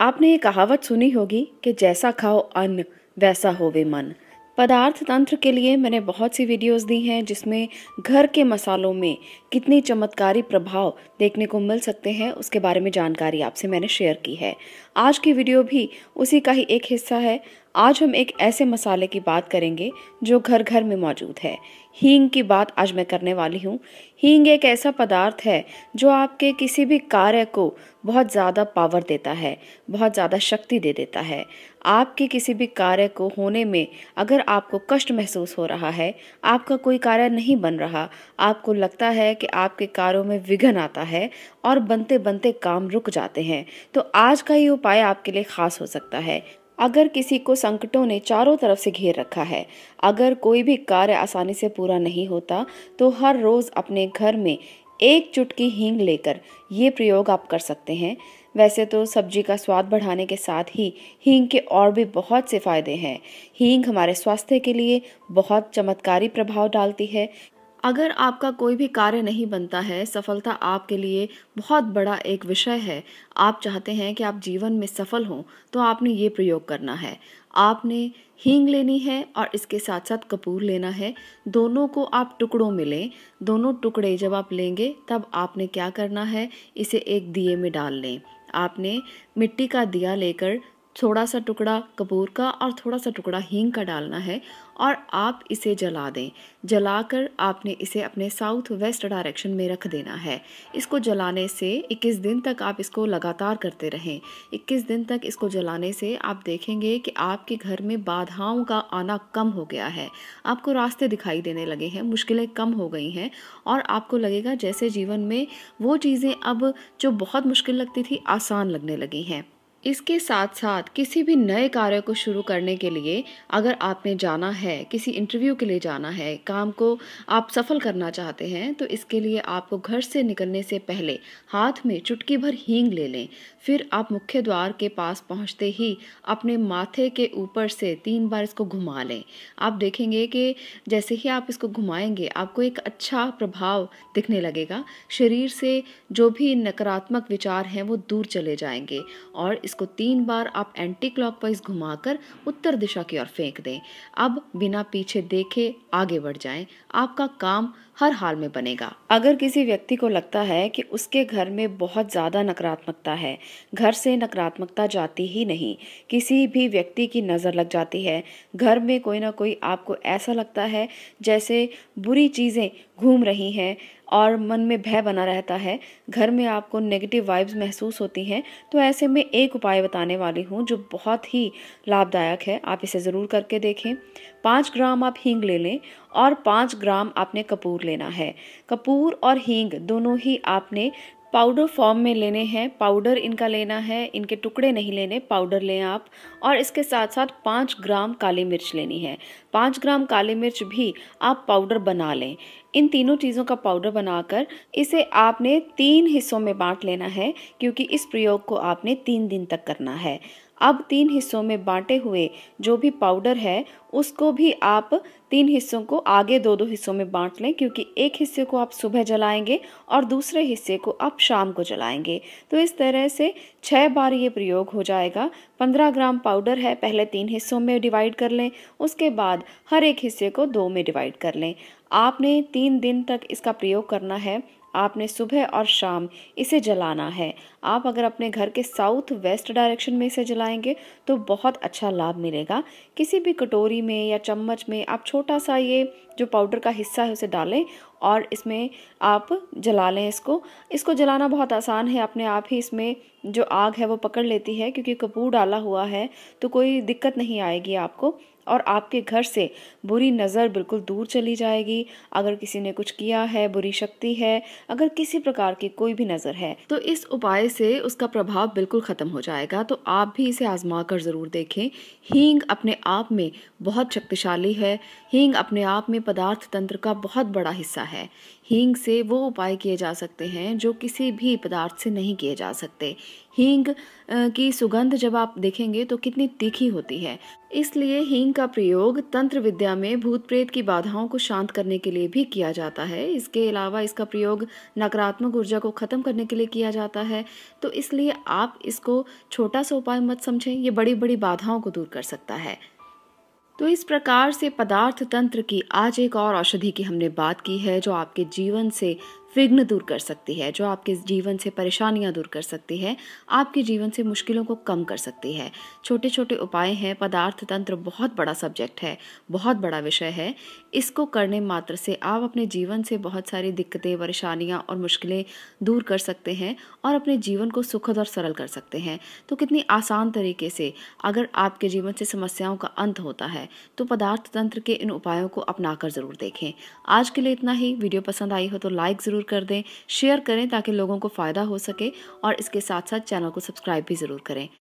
आपने ये कहावत सुनी होगी कि जैसा खाओ अन्न वैसा होवे मन पदार्थ तंत्र के लिए मैंने बहुत सी वीडियोस दी हैं जिसमें घर के मसालों में कितनी चमत्कारी प्रभाव देखने को मिल सकते हैं उसके बारे में जानकारी आपसे मैंने शेयर की है आज की वीडियो भी उसी का ही एक हिस्सा है आज हम एक ऐसे मसाले की बात करेंगे जो घर घर में मौजूद है हींग की बात आज मैं करने वाली हूँ हींग एक ऐसा पदार्थ है जो आपके किसी भी कार्य को बहुत ज़्यादा पावर देता है बहुत ज़्यादा शक्ति दे देता है आपके किसी भी कार्य को होने में अगर आपको कष्ट महसूस हो रहा है आपका कोई कार्य नहीं बन रहा आपको लगता है कि आपके कार्यों में विघन आता है और बनते बनते काम रुक जाते हैं तो आज का ये उपाय आपके लिए ख़ास हो सकता है अगर किसी को संकटों ने चारों तरफ से घेर रखा है अगर कोई भी कार्य आसानी से पूरा नहीं होता तो हर रोज़ अपने घर में एक चुटकी हींग लेकर ये प्रयोग आप कर सकते हैं वैसे तो सब्जी का स्वाद बढ़ाने के साथ ही हींग के और भी बहुत से फ़ायदे हैं हींग हमारे स्वास्थ्य के लिए बहुत चमत्कारी प्रभाव डालती है अगर आपका कोई भी कार्य नहीं बनता है सफलता आपके लिए बहुत बड़ा एक विषय है आप चाहते हैं कि आप जीवन में सफल हों तो आपने ये प्रयोग करना है आपने हींग लेनी है और इसके साथ साथ कपूर लेना है दोनों को आप टुकड़ों में लें दोनों टुकड़े जब आप लेंगे तब आपने क्या करना है इसे एक दिए में डाल लें आपने मिट्टी का दिया लेकर थोड़ा सा टुकड़ा कपूर का और थोड़ा सा टुकड़ा हींग का डालना है और आप इसे जला दें जलाकर आपने इसे अपने साउथ वेस्ट डायरेक्शन में रख देना है इसको जलाने से 21 दिन तक आप इसको लगातार करते रहें 21 दिन तक इसको जलाने से आप देखेंगे कि आपके घर में बाधाओं का आना कम हो गया है आपको रास्ते दिखाई देने लगे हैं मुश्किलें कम हो गई हैं और आपको लगेगा जैसे जीवन में वो चीज़ें अब जो बहुत मुश्किल लगती थी आसान लगने लगी हैं इसके साथ साथ किसी भी नए कार्य को शुरू करने के लिए अगर आपने जाना है किसी इंटरव्यू के लिए जाना है काम को आप सफल करना चाहते हैं तो इसके लिए आपको घर से निकलने से पहले हाथ में चुटकी भर हींग ले लें फिर आप मुख्य द्वार के पास पहुंचते ही अपने माथे के ऊपर से तीन बार इसको घुमा लें आप देखेंगे कि जैसे ही आप इसको घुमाएंगे आपको एक अच्छा प्रभाव दिखने लगेगा शरीर से जो भी नकारात्मक विचार हैं वो दूर चले जाएंगे और इसको तीन बार आप एंटी क्लॉकवाइज घुमाकर उत्तर दिशा की ओर फेंक दें अब बिना पीछे देखे आगे बढ़ जाएं आपका काम हर हाल में बनेगा अगर किसी व्यक्ति को लगता है कि उसके घर में बहुत ज़्यादा नकारात्मकता है घर से नकारात्मकता जाती ही नहीं किसी भी व्यक्ति की नज़र लग जाती है घर में कोई ना कोई आपको ऐसा लगता है जैसे बुरी चीज़ें घूम रही हैं और मन में भय बना रहता है घर में आपको नेगेटिव वाइब्स महसूस होती हैं तो ऐसे में एक उपाय बताने वाली हूँ जो बहुत ही लाभदायक है आप इसे ज़रूर करके देखें पाँच ग्राम आप हींग ले लें और पाँच ग्राम आपने कपूर लेना है कपूर और हींग दोनों ही आपने पाउडर फॉर्म में लेने हैं पाउडर इनका लेना है इनके टुकड़े नहीं लेने पाउडर लें आप और इसके साथ साथ पाँच ग्राम काली मिर्च लेनी है पाँच ग्राम काली मिर्च भी आप पाउडर बना लें इन तीनों चीज़ों का पाउडर बनाकर इसे आपने तीन हिस्सों में बांट लेना है क्योंकि इस प्रयोग को आपने तीन दिन तक करना है अब तीन हिस्सों में बांटे हुए जो भी पाउडर है उसको भी आप तीन हिस्सों को आगे दो दो हिस्सों में बांट लें क्योंकि एक हिस्से को आप सुबह जलाएंगे और दूसरे हिस्से को आप शाम को जलाएंगे तो इस तरह से छः बार ये प्रयोग हो जाएगा पंद्रह ग्राम पाउडर है पहले तीन हिस्सों में डिवाइड कर लें उसके बाद हर एक हिस्से को दो में डिवाइड कर लें आपने तीन दिन तक इसका प्रयोग करना है आपने सुबह और शाम इसे जलाना है आप अगर अपने घर के साउथ वेस्ट डायरेक्शन में इसे जलाएंगे तो बहुत अच्छा लाभ मिलेगा किसी भी कटोरी में या चम्मच में आप छोटा सा ये जो पाउडर का हिस्सा है उसे डालें और इसमें आप जला लें इसको इसको जलाना बहुत आसान है अपने आप ही इसमें जो आग है वो पकड़ लेती है क्योंकि कपूर डाला हुआ है तो कोई दिक्कत नहीं आएगी आपको और आपके घर से बुरी नज़र बिल्कुल दूर चली जाएगी अगर किसी ने कुछ किया है बुरी शक्ति है अगर किसी प्रकार की कोई भी नज़र है तो इस उपाय से उसका प्रभाव बिल्कुल ख़त्म हो जाएगा तो आप भी इसे आजमा कर ज़रूर देखें हींग अपने आप में बहुत शक्तिशाली है हींग अपने आप में पदार्थ तंत्र का बहुत बड़ा हिस्सा है हींग से वो उपाय किए जा सकते हैं जो किसी भी पदार्थ से नहीं किए जा सकते हींग की सुगंध जब आप देखेंगे तो कितनी तीखी होती है इसलिए हींग का प्रयोग तंत्र विद्या में भूत प्रेत की बाधाओं को शांत करने के लिए भी किया जाता है इसके अलावा इसका प्रयोग नकारात्मक ऊर्जा को ख़त्म करने के लिए किया जाता है तो इसलिए आप इसको छोटा सा उपाय मत समझें ये बड़ी बड़ी बाधाओं को दूर कर सकता है तो इस प्रकार से पदार्थ तंत्र की आज एक और औषधि की हमने बात की है जो आपके जीवन से विघ्न दूर कर सकती है जो आपके जीवन से परेशानियां दूर कर सकती है आपके जीवन से मुश्किलों को कम कर सकती है छोटे छोटे उपाय हैं पदार्थ तंत्र बहुत बड़ा सब्जेक्ट है बहुत बड़ा विषय है इसको करने मात्र से आप अपने जीवन से बहुत सारी दिक्कतें परेशानियाँ और मुश्किलें दूर कर सकते हैं और अपने जीवन को सुखद और सरल कर सकते हैं तो कितनी आसान तरीके से अगर आपके जीवन से समस्याओं का अंत होता है तो पदार्थ तंत्र के इन उपायों को अपना ज़रूर देखें आज के लिए इतना ही वीडियो पसंद आई हो तो लाइक ज़रूर कर दें शेयर करें ताकि लोगों को फ़ायदा हो सके और इसके साथ साथ चैनल को सब्सक्राइब भी ज़रूर करें